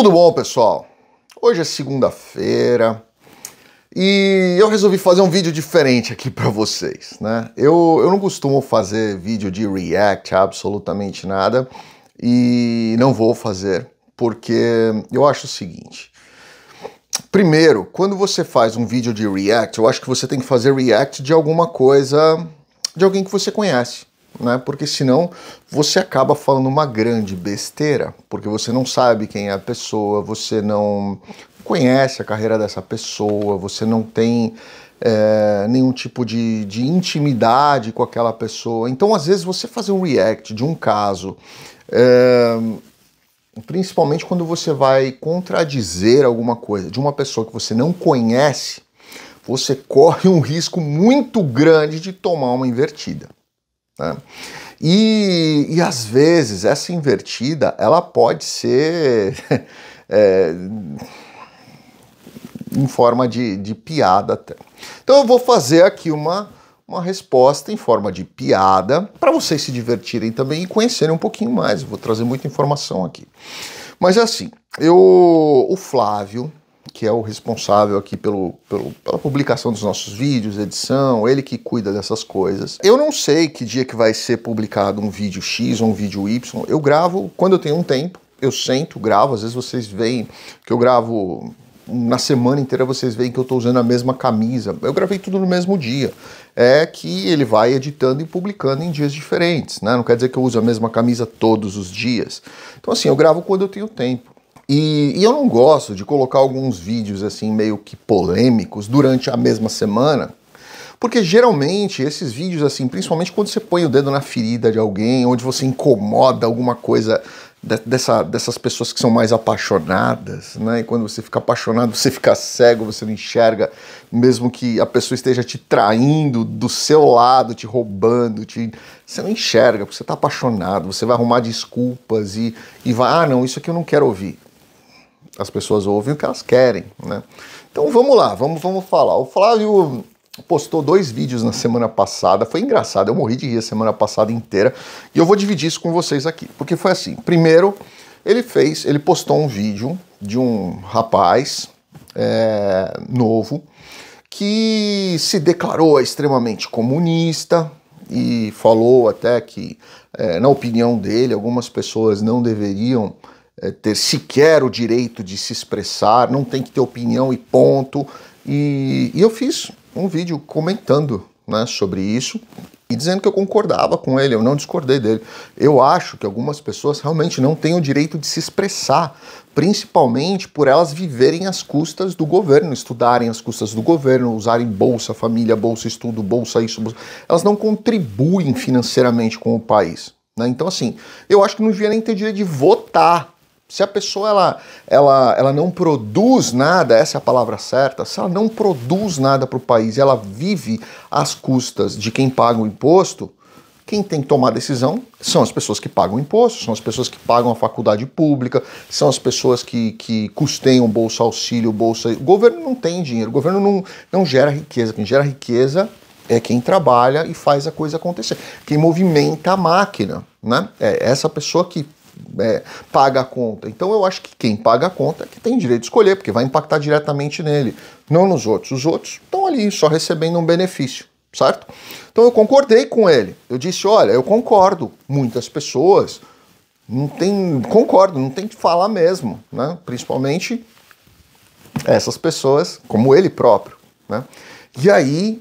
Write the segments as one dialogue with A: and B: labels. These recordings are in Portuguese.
A: Tudo bom, pessoal? Hoje é segunda-feira e eu resolvi fazer um vídeo diferente aqui para vocês, né? Eu, eu não costumo fazer vídeo de react absolutamente nada e não vou fazer porque eu acho o seguinte. Primeiro, quando você faz um vídeo de react, eu acho que você tem que fazer react de alguma coisa de alguém que você conhece né? Porque senão você acaba falando uma grande besteira, porque você não sabe quem é a pessoa, você não conhece a carreira dessa pessoa, você não tem é, nenhum tipo de, de intimidade com aquela pessoa. Então, às vezes, você fazer um react de um caso. É, principalmente quando você vai contradizer alguma coisa de uma pessoa que você não conhece, você corre um risco muito grande de tomar uma invertida. Né? E, e às vezes essa invertida ela pode ser é, em forma de, de piada até. Então eu vou fazer aqui uma, uma resposta em forma de piada para vocês se divertirem também e conhecerem um pouquinho mais. Eu vou trazer muita informação aqui. Mas é assim, eu, o Flávio, que é o responsável aqui pelo, pelo, pela publicação dos nossos vídeos, edição, ele que cuida dessas coisas. Eu não sei que dia que vai ser publicado um vídeo X ou um vídeo Y. Eu gravo quando eu tenho um tempo, eu sento, gravo, às vezes vocês veem que eu gravo na semana inteira vocês veem que eu estou usando a mesma camisa. Eu gravei tudo no mesmo dia. É que ele vai editando e publicando em dias diferentes, né? Não quer dizer que eu uso a mesma camisa todos os dias. Então assim, eu gravo quando eu tenho tempo. E, e, eu não gosto de colocar alguns vídeos assim meio que polêmicos durante a mesma semana, porque geralmente esses vídeos assim, principalmente quando você põe o dedo na ferida de alguém, onde você incomoda alguma coisa de, dessa, dessas pessoas que são mais apaixonadas, né? E quando você fica apaixonado, você fica cego, você não enxerga, mesmo que a pessoa esteja te traindo do seu lado, te roubando, te, você não enxerga, porque você está apaixonado, você vai arrumar desculpas e, e vai, ah, não, isso aqui eu não quero ouvir. As pessoas ouvem o que elas querem, né? Então vamos lá, vamos, vamos falar. O Flávio postou dois vídeos na semana passada, foi engraçado, eu morri de rir a semana passada inteira, e eu vou dividir isso com vocês aqui, porque foi assim. Primeiro, ele fez, ele postou um vídeo de um rapaz é, novo que se declarou extremamente comunista e falou até que, é, na opinião dele, algumas pessoas não deveriam é, ter sequer o direito de se expressar, não tem que ter opinião e ponto. E, e eu fiz um vídeo comentando né, sobre isso e dizendo que eu concordava com ele, eu não discordei dele. Eu acho que algumas pessoas realmente não têm o direito de se expressar, principalmente por elas viverem às custas do governo, estudarem às custas do governo, usarem bolsa família, bolsa estudo, bolsa isso, bolsa... elas não contribuem financeiramente com o país. Né? Então, assim, eu acho que não devia nem ter direito de votar se a pessoa ela, ela, ela não produz nada, essa é a palavra certa, se ela não produz nada para o país, ela vive às custas de quem paga o imposto, quem tem que tomar decisão são as pessoas que pagam imposto, são as pessoas que pagam a faculdade pública, são as pessoas que, que custeiam Bolsa Auxílio, Bolsa. O governo não tem dinheiro, o governo não, não gera riqueza. Quem gera riqueza é quem trabalha e faz a coisa acontecer, quem movimenta a máquina, né? É essa pessoa que é, paga a conta. Então eu acho que quem paga a conta é que tem direito de escolher, porque vai impactar diretamente nele, não nos outros. Os outros estão ali só recebendo um benefício, certo? Então eu concordei com ele. Eu disse: olha, eu concordo. Muitas pessoas não tem. Concordo, não tem que falar mesmo, né? Principalmente essas pessoas, como ele próprio, né? E aí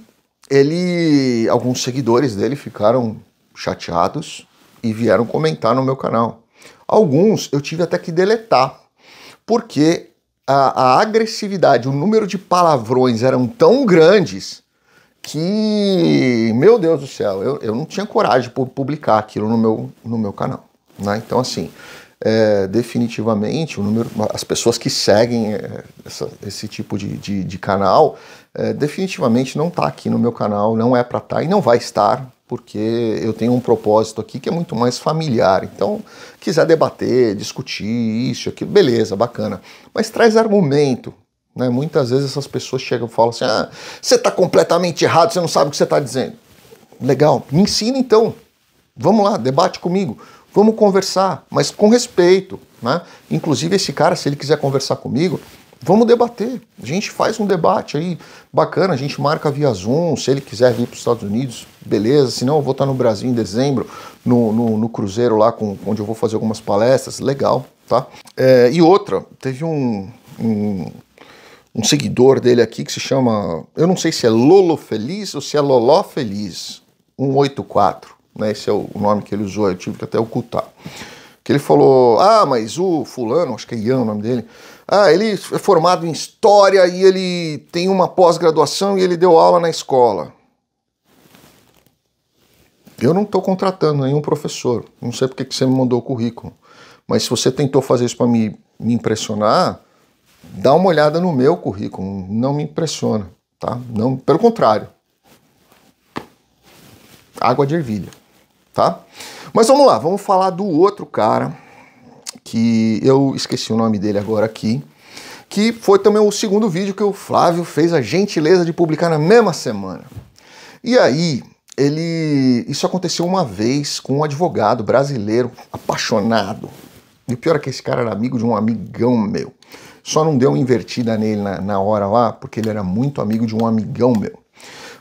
A: ele, alguns seguidores dele ficaram chateados e vieram comentar no meu canal. Alguns eu tive até que deletar, porque a, a agressividade, o número de palavrões eram tão grandes que, meu Deus do céu, eu, eu não tinha coragem de publicar aquilo no meu, no meu canal. Né? Então, assim, é, definitivamente o número, as pessoas que seguem é, essa, esse tipo de, de, de canal, é, definitivamente não está aqui no meu canal, não é para estar tá, e não vai estar porque eu tenho um propósito aqui que é muito mais familiar. Então, quiser debater, discutir isso, aqui, beleza, bacana. Mas traz argumento. Né? Muitas vezes essas pessoas chegam e falam assim: ah, você está completamente errado, você não sabe o que você está dizendo. Legal, me ensina então. Vamos lá, debate comigo. Vamos conversar, mas com respeito. Né? Inclusive, esse cara, se ele quiser conversar comigo, Vamos debater. A gente faz um debate aí bacana, a gente marca via Zoom. Se ele quiser vir para os Estados Unidos, beleza. Se não, eu vou estar no Brasil em dezembro, no, no, no Cruzeiro lá, com, onde eu vou fazer algumas palestras. Legal, tá? É, e outra, teve um, um, um, seguidor dele aqui que se chama, eu não sei se é Lolo Feliz ou se é Loló Feliz, 184, né? Esse é o nome que ele usou, eu tive que até ocultar. Que ele falou: Ah, mas o Fulano, acho que é Ian o nome dele ah, ele é formado em história e ele tem uma pós-graduação e ele deu aula na escola. Eu não estou contratando nenhum professor. Não sei porque que você me mandou o currículo. Mas se você tentou fazer isso para me, me impressionar, dá uma olhada no meu currículo. Não me impressiona, tá? Não, pelo contrário. Água de ervilha, tá? Mas vamos lá, vamos falar do outro cara que eu esqueci o nome dele agora aqui, que foi também o segundo vídeo que o Flávio fez a gentileza de publicar na mesma semana. E aí, ele isso aconteceu uma vez com um advogado brasileiro apaixonado. E o pior é que esse cara era amigo de um amigão meu. Só não deu uma invertida nele na, na hora lá, porque ele era muito amigo de um amigão meu.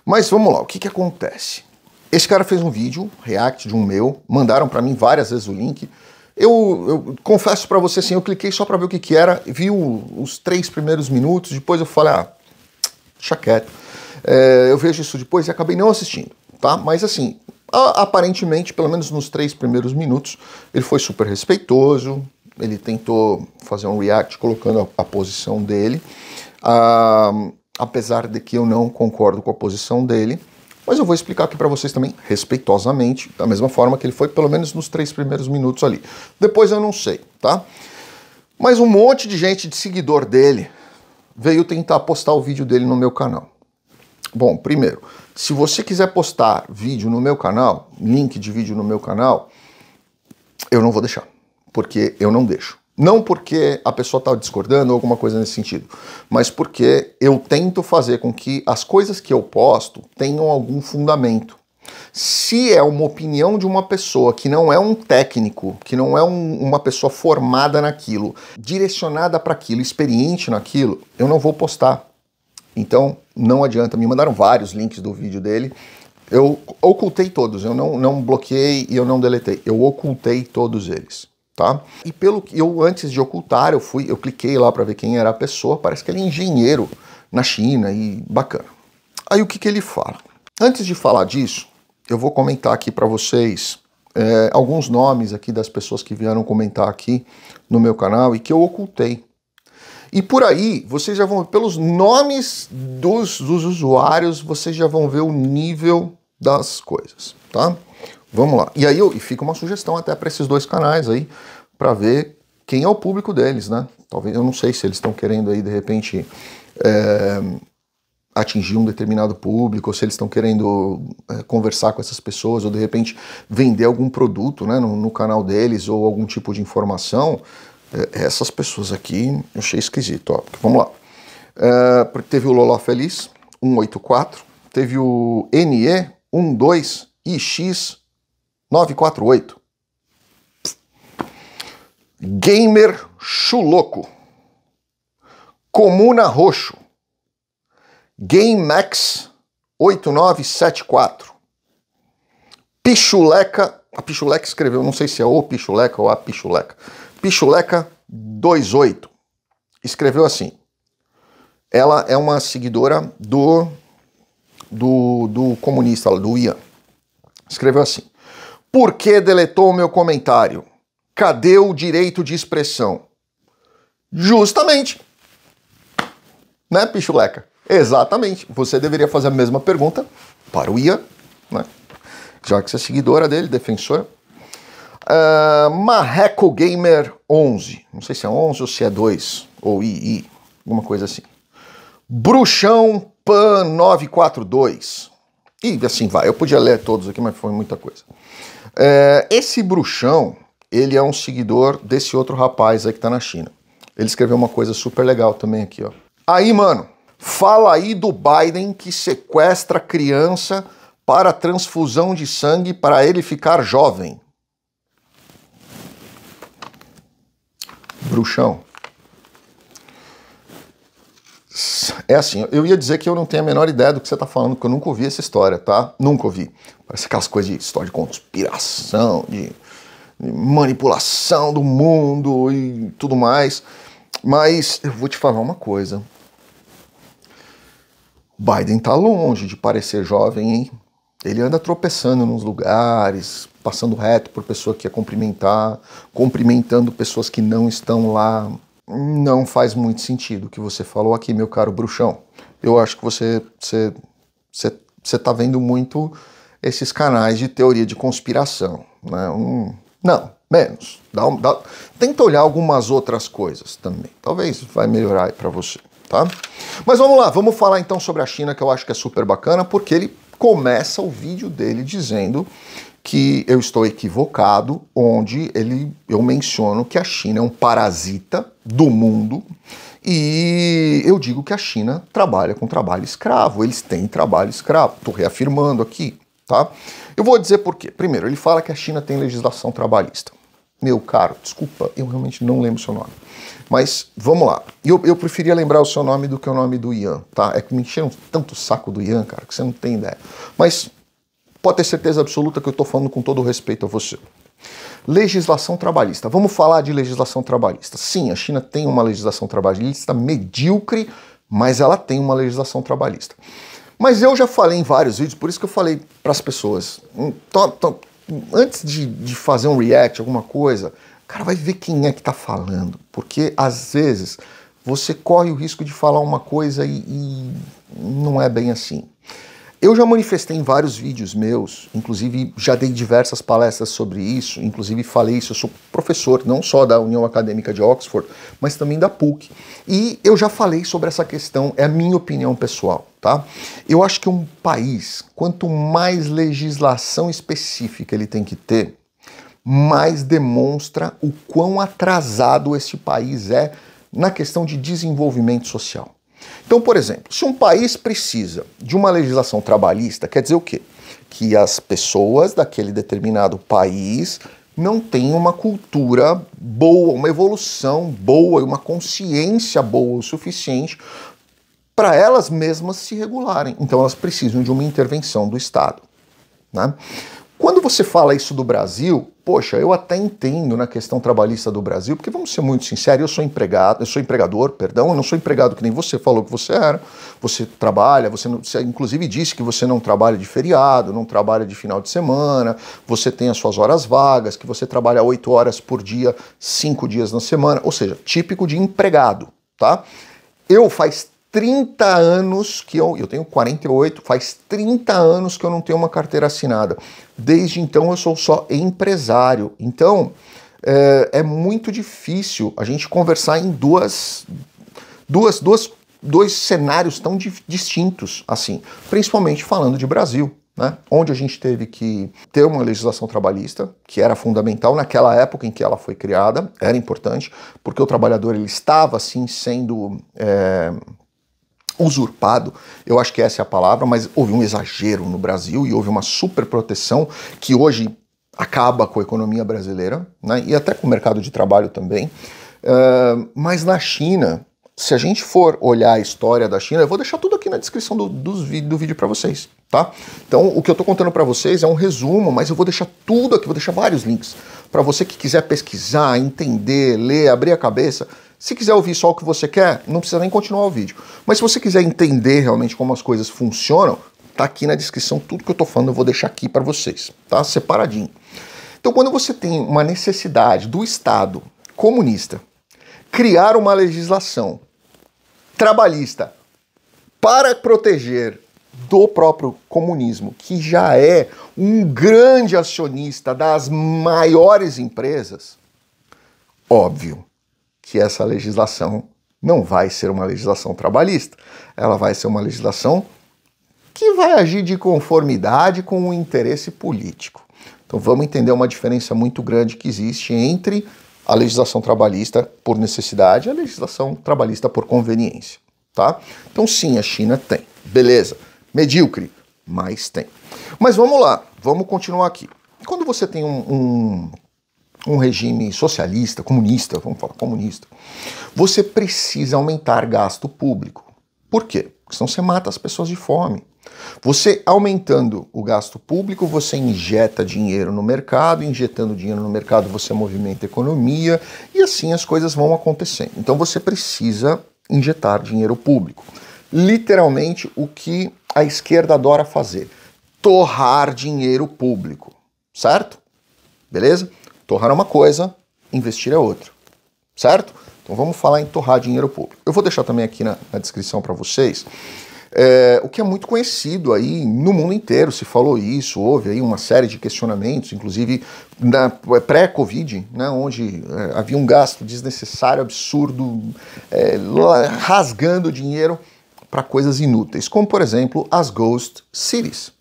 A: Mas vamos lá, o que, que acontece? Esse cara fez um vídeo, react de um meu, mandaram para mim várias vezes o link. Eu, eu confesso para você assim, eu cliquei só para ver o que, que era, vi o, os três primeiros minutos, depois eu falei, ah, deixa É, eu vejo isso depois e acabei não assistindo, tá? Mas assim, aparentemente, pelo menos nos três primeiros minutos, ele foi super respeitoso, ele tentou fazer um react colocando a, a posição dele, ah, apesar de que eu não concordo com a posição dele. Mas eu vou explicar aqui para vocês também, respeitosamente, da mesma forma que ele foi, pelo menos nos três primeiros minutos ali. Depois eu não sei, tá? Mas um monte de gente, de seguidor dele, veio tentar postar o vídeo dele no meu canal. Bom, primeiro, se você quiser postar vídeo no meu canal, link de vídeo no meu canal, eu não vou deixar, porque eu não deixo. Não porque a pessoa está discordando ou alguma coisa nesse sentido, mas porque eu tento fazer com que as coisas que eu posto tenham algum fundamento. Se é uma opinião de uma pessoa que não é um técnico, que não é um, uma pessoa formada naquilo, direcionada para aquilo, experiente naquilo, eu não vou postar. Então não adianta. Me mandaram vários links do vídeo dele. Eu ocultei todos, eu não, não bloqueei e eu não deletei. Eu ocultei todos eles tá? E pelo que eu antes de ocultar, eu fui, eu cliquei lá para ver quem era a pessoa, parece que ele é engenheiro na China e bacana. Aí o que, que ele fala? Antes de falar disso, eu vou comentar aqui para vocês é, alguns nomes aqui das pessoas que vieram comentar aqui no meu canal e que eu ocultei. E por aí, vocês já vão ver, pelos nomes dos, dos usuários, vocês já vão ver o nível das coisas, tá? Vamos lá. E aí eu, e fica uma sugestão até para esses dois canais aí, para ver quem é o público deles, né? Talvez, eu não sei se eles estão querendo aí, de repente, é, atingir um determinado público, ou se eles estão querendo é, conversar com essas pessoas, ou de repente vender algum produto né, no, no canal deles, ou algum tipo de informação. É, essas pessoas aqui eu achei esquisito. Ó. Vamos lá. É, teve o Loló Feliz, 184. Teve o NE, 12 e X, 948. Gamer Chuloco. Comuna Roxo. GameMax 8974. Pichuleca. A Pichuleca escreveu, não sei se é o Pichuleca ou a Pichuleca. Pichuleca 28. Escreveu assim. Ela é uma seguidora do, do, do comunista, do Ian. Escreveu assim. Por que deletou meu comentário? Cadê o direito de expressão? Justamente. Né, pichuleca? Exatamente. Você deveria fazer a mesma pergunta para o Ian, né? já que você é seguidora dele, defensora. Uh, Marreco Gamer 11. Não sei se é 11 ou se é 2. Ou II. Alguma coisa assim. Bruxão Pan 942. E assim vai. Eu podia ler todos aqui, mas foi muita coisa. É, esse bruxão, ele é um seguidor desse outro rapaz aí que tá na China. Ele escreveu uma coisa super legal também aqui, ó. Aí, mano, fala aí do Biden que sequestra criança para transfusão de sangue para ele ficar jovem. Bruxão. É assim, eu ia dizer que eu não tenho a menor ideia do que você está falando, porque eu nunca ouvi essa história, tá? Nunca ouvi. Parece aquelas coisas de história de conspiração, de, de manipulação do mundo e tudo mais. Mas eu vou te falar uma coisa. Biden tá longe de parecer jovem, hein? Ele anda tropeçando nos lugares, passando reto por pessoa que ia cumprimentar, cumprimentando pessoas que não estão lá não faz muito sentido o que você falou aqui, meu caro bruxão. Eu acho que você você você está vendo muito esses canais de teoria de conspiração, né? Um, não, menos. Dá, um, dá, tenta olhar algumas outras coisas também. Talvez vai melhorar aí para você, tá? Mas vamos lá, vamos falar então sobre a China que eu acho que é super bacana, porque ele começa o vídeo dele dizendo que eu estou equivocado, onde ele, eu menciono que a China é um parasita do mundo e eu digo que a China trabalha com trabalho escravo, eles têm trabalho escravo, estou reafirmando aqui, tá? Eu vou dizer por quê. Primeiro, ele fala que a China tem legislação trabalhista. Meu caro, desculpa, eu realmente não lembro o seu nome. Mas vamos lá. Eu, eu preferia lembrar o seu nome do que o nome do Ian, tá? É que me encheram tanto o saco do Ian, cara, que você não tem ideia. Mas Pode ter certeza absoluta que eu estou falando com todo respeito a você. Legislação trabalhista. Vamos falar de legislação trabalhista. Sim, a China tem uma legislação trabalhista medíocre, mas ela tem uma legislação trabalhista. Mas eu já falei em vários vídeos, por isso que eu falei para as pessoas. Hum, antes de, de fazer um react, alguma coisa, cara, vai ver quem é que está falando. Porque às vezes você corre o risco de falar uma coisa e, e não é bem assim. Eu já manifestei em vários vídeos meus, inclusive já dei diversas palestras sobre isso, inclusive falei isso, eu sou professor não só da União Acadêmica de Oxford, mas também da PUC. E eu já falei sobre essa questão, é a minha opinião pessoal, tá? Eu acho que um país, quanto mais legislação específica ele tem que ter, mais demonstra o quão atrasado esse país é na questão de desenvolvimento social. Então, por exemplo, se um país precisa de uma legislação trabalhista, quer dizer o quê? Que as pessoas daquele determinado país não têm uma cultura boa, uma evolução boa e uma consciência boa o suficiente para elas mesmas se regularem. Então, elas precisam de uma intervenção do Estado. Né? Quando você fala isso do Brasil, Poxa, eu até entendo na questão trabalhista do Brasil, porque vamos ser muito sinceros, eu sou empregado, eu sou empregador, perdão, eu não sou empregado que nem você falou que você era. Você trabalha, você, não, você inclusive disse que você não trabalha de feriado, não trabalha de final de semana, você tem as suas horas vagas, que você trabalha oito horas por dia, cinco dias na semana, ou seja, típico de empregado, tá? Eu faz 30 anos que eu, eu tenho 48, faz 30 anos que eu não tenho uma carteira assinada. Desde então eu sou só empresário. Então é, é muito difícil a gente conversar em duas, duas, duas dois cenários tão di distintos assim, principalmente falando de Brasil. Né? Onde a gente teve que ter uma legislação trabalhista, que era fundamental naquela época em que ela foi criada, era importante, porque o trabalhador ele estava assim sendo é, usurpado, eu acho que essa é a palavra, mas houve um exagero no Brasil e houve uma superproteção que hoje acaba com a economia brasileira né, e até com o mercado de trabalho também. Uh, mas na China, se a gente for olhar a história da China, eu vou deixar tudo aqui na descrição do, do, do vídeo para vocês, tá? Então, o que eu estou contando para vocês é um resumo, mas eu vou deixar tudo aqui, vou deixar vários links para você que quiser pesquisar, entender, ler, abrir a cabeça. Se quiser ouvir só o que você quer, não precisa nem continuar o vídeo. Mas se você quiser entender realmente como as coisas funcionam, tá aqui na descrição tudo que eu tô falando, eu vou deixar aqui para vocês, tá? Separadinho. Então, quando você tem uma necessidade do Estado comunista criar uma legislação trabalhista para proteger do próprio comunismo, que já é um grande acionista das maiores empresas, óbvio que essa legislação não vai ser uma legislação trabalhista, ela vai ser uma legislação que vai agir de conformidade com o interesse político. Então vamos entender uma diferença muito grande que existe entre a legislação trabalhista por necessidade e a legislação trabalhista por conveniência, tá? Então sim, a China tem. Beleza. Medíocre, mas tem. Mas vamos lá, vamos continuar aqui. Quando você tem um, um um regime socialista, comunista, vamos falar comunista, você precisa aumentar gasto público. Por quê? Porque senão você mata as pessoas de fome. Você aumentando o gasto público, você injeta dinheiro no mercado, injetando dinheiro no mercado, você movimenta a economia e assim as coisas vão acontecendo. Então você precisa injetar dinheiro público. Literalmente o que a esquerda adora fazer: torrar dinheiro público, certo? Beleza? Torrar é uma coisa, investir é outra. Certo? Então vamos falar em torrar dinheiro público. Eu vou deixar também aqui na, na descrição para vocês é, o que é muito conhecido aí no mundo inteiro, se falou isso, houve aí uma série de questionamentos, inclusive na pré-Covid, né, onde é, havia um gasto desnecessário, absurdo, é, rasgando dinheiro para coisas inúteis, como por exemplo as ghost cities.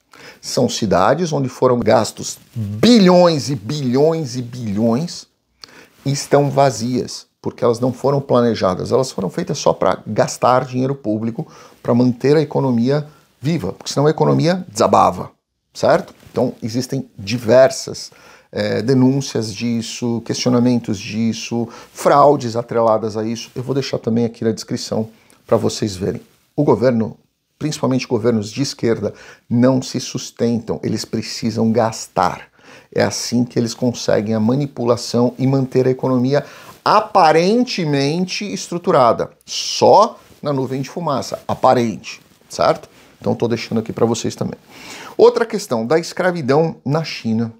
A: São cidades onde foram gastos bilhões e bilhões e bilhões e estão vazias, porque elas não foram planejadas, elas foram feitas só para gastar dinheiro público, para manter a economia viva, porque senão a economia desabava, certo? Então existem diversas é, denúncias disso, questionamentos disso, fraudes atreladas a isso. Eu vou deixar também aqui na descrição para vocês verem. O governo principalmente governos de esquerda, não se sustentam, eles precisam gastar. É assim que eles conseguem a manipulação e manter a economia aparentemente estruturada, só na nuvem de fumaça, aparente, certo? Então estou deixando aqui para vocês também. Outra questão da escravidão na China.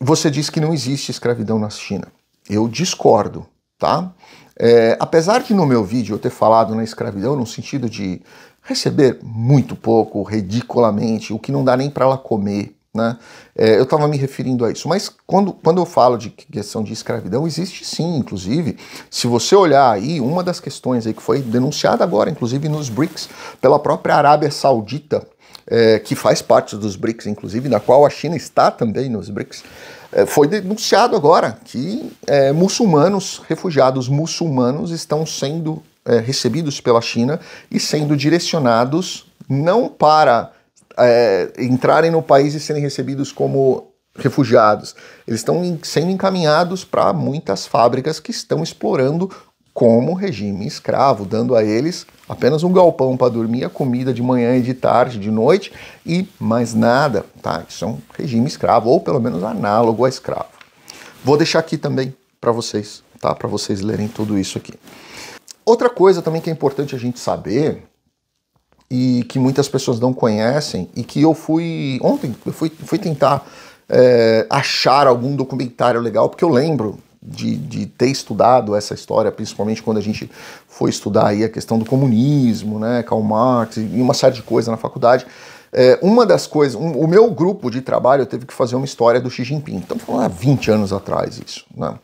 A: Você diz que não existe escravidão na China. Eu discordo, tá? É, apesar de no meu vídeo eu ter falado na escravidão no sentido de receber muito pouco, ridiculamente, o que não dá nem para ela comer. Né? É, eu estava me referindo a isso, mas quando, quando eu falo de questão de escravidão, existe sim, inclusive, se você olhar aí, uma das questões aí que foi denunciada agora, inclusive nos BRICS, pela própria Arábia Saudita, é, que faz parte dos BRICS, inclusive, na qual a China está também nos BRICS, é, foi denunciado agora que é, muçulmanos, refugiados muçulmanos, estão sendo é, recebidos pela China e sendo direcionados não para é, entrarem no país e serem recebidos como refugiados. Eles estão sendo encaminhados para muitas fábricas que estão explorando como regime escravo, dando a eles apenas um galpão para dormir, a comida de manhã e de tarde, de noite e mais nada. Tá? Isso é um regime escravo, ou pelo menos análogo a escravo. Vou deixar aqui também para vocês, tá? Para vocês lerem tudo isso aqui. Outra coisa também que é importante a gente saber e que muitas pessoas não conhecem e que eu fui ontem eu fui, fui tentar é, achar algum documentário legal porque eu lembro de, de, ter estudado essa história, principalmente quando a gente foi estudar aí a questão do comunismo, né, Karl Marx e uma série de coisas na faculdade. É, uma das coisas, um, o meu grupo de trabalho teve que fazer uma história do Xi Jinping. Então, falando há 20 anos atrás isso, né?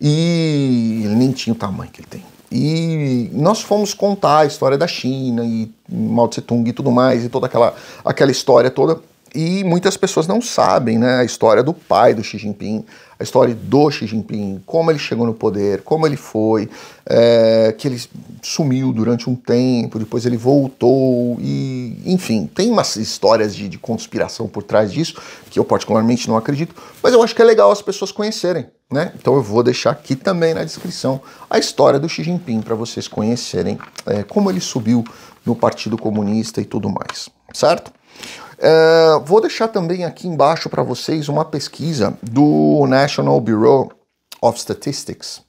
A: E ele nem tinha o tamanho que ele tem. E nós fomos contar a história da China e Mao Tse Tung e tudo mais, e toda aquela, aquela história toda. E muitas pessoas não sabem né, a história do pai do Xi Jinping, a história do Xi Jinping, como ele chegou no poder, como ele foi, é, que ele sumiu durante um tempo, depois ele voltou, e enfim, tem umas histórias de, de conspiração por trás disso, que eu particularmente não acredito, mas eu acho que é legal as pessoas conhecerem. Né? Então eu vou deixar aqui também na descrição a história do Xi Jinping para vocês conhecerem é, como ele subiu no Partido Comunista e tudo mais, certo? É, vou deixar também aqui embaixo para vocês uma pesquisa do National Bureau of Statistics,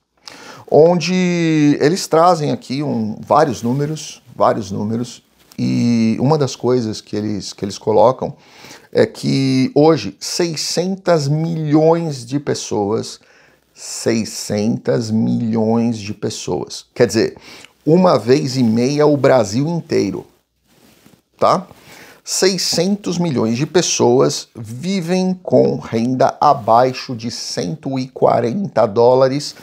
A: onde eles trazem aqui um, vários números, vários números, e uma das coisas que eles, que eles colocam é que hoje 600 milhões de pessoas, 600 milhões de pessoas, quer dizer, uma vez e meia o Brasil inteiro, tá? 600 milhões de pessoas vivem com renda abaixo de 140 dólares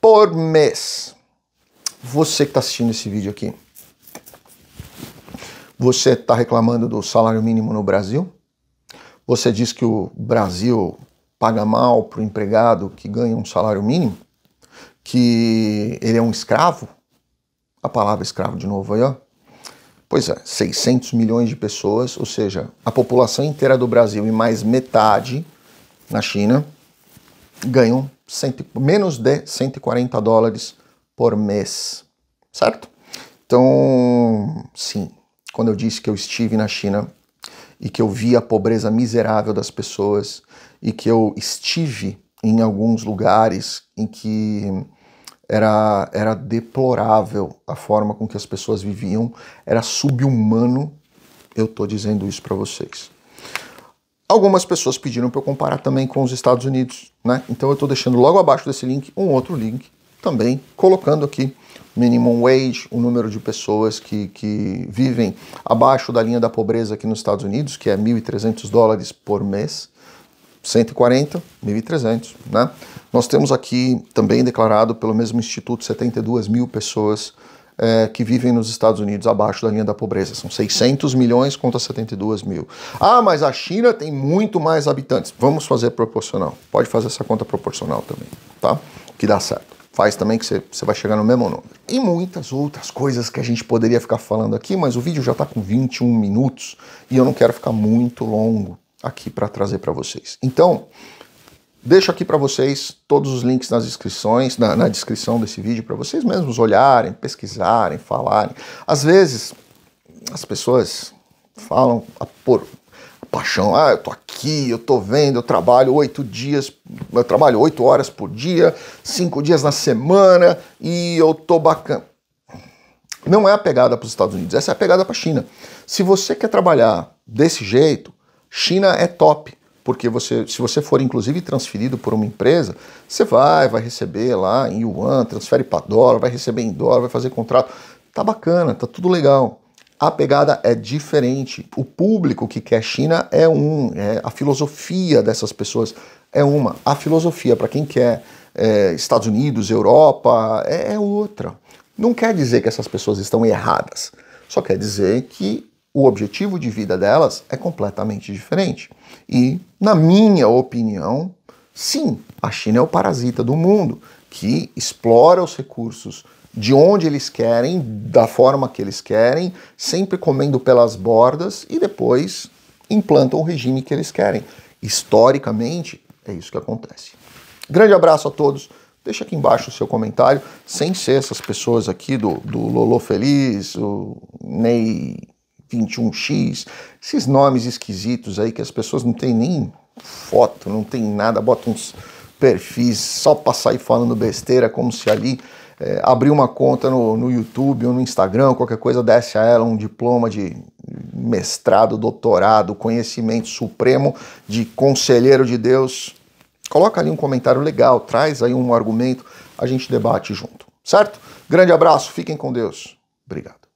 A: por mês. Você que está assistindo esse vídeo aqui, você está reclamando do salário mínimo no Brasil? Você diz que o Brasil paga mal para o empregado que ganha um salário mínimo? Que ele é um escravo? A palavra escravo de novo aí, ó Pois é, 600 milhões de pessoas, ou seja, a população inteira do Brasil e mais metade na China ganham cento, menos de 140 dólares por mês, certo? Então, sim, quando eu disse que eu estive na China e que eu vi a pobreza miserável das pessoas e que eu estive em alguns lugares em que era, era deplorável a forma com que as pessoas viviam, era subhumano. Eu estou dizendo isso para vocês. Algumas pessoas pediram para eu comparar também com os Estados Unidos, né? Então eu estou deixando logo abaixo desse link um outro link também, colocando aqui minimum wage, o número de pessoas que, que vivem abaixo da linha da pobreza aqui nos Estados Unidos, que é 1.300 dólares por mês. 140, 1.300. Né? Nós temos aqui também declarado pelo mesmo instituto 72 mil pessoas é, que vivem nos Estados Unidos abaixo da linha da pobreza. São 600 milhões contra 72 mil. Ah, mas a China tem muito mais habitantes. Vamos fazer proporcional. Pode fazer essa conta proporcional também, tá? Que dá certo. Faz também que você vai chegar no mesmo número. E muitas outras coisas que a gente poderia ficar falando aqui, mas o vídeo já está com 21 minutos e eu não quero ficar muito longo, aqui para trazer para vocês. Então, deixo aqui para vocês todos os links nas inscrições na, na descrição desse vídeo, para vocês mesmos olharem, pesquisarem, falarem. Às vezes, as pessoas falam a por paixão, ah, eu tô aqui, eu tô vendo, eu trabalho oito dias, eu trabalho oito horas por dia, cinco dias na semana e eu tô bacana. Não é a pegada para os Estados Unidos, essa é a pegada para a China. Se você quer trabalhar desse jeito, China é top, porque você, se você for inclusive transferido por uma empresa, você vai, vai receber lá em yuan, transfere para dólar, vai receber em dólar, vai fazer contrato. Tá bacana, tá tudo legal. A pegada é diferente. O público que quer China é um, é, a filosofia dessas pessoas é uma. A filosofia para quem quer é, Estados Unidos, Europa, é, é outra. Não quer dizer que essas pessoas estão erradas, só quer dizer que o objetivo de vida delas é completamente diferente. E, na minha opinião, sim, a China é o parasita do mundo que explora os recursos de onde eles querem, da forma que eles querem, sempre comendo pelas bordas e depois implantam o regime que eles querem. Historicamente, é isso que acontece. Grande abraço a todos. Deixa aqui embaixo o seu comentário, sem ser essas pessoas aqui do, do Lolo Feliz, o Ney 21X, esses nomes esquisitos aí que as pessoas não têm nem foto, não tem nada, botam uns perfis só pra sair falando besteira, como se ali é, abrir uma conta no, no YouTube ou no Instagram, qualquer coisa, desse a ela um diploma de mestrado, doutorado, conhecimento supremo de conselheiro de Deus. Coloca ali um comentário legal, traz aí um argumento, a gente debate junto, certo? Grande abraço, fiquem com Deus. Obrigado.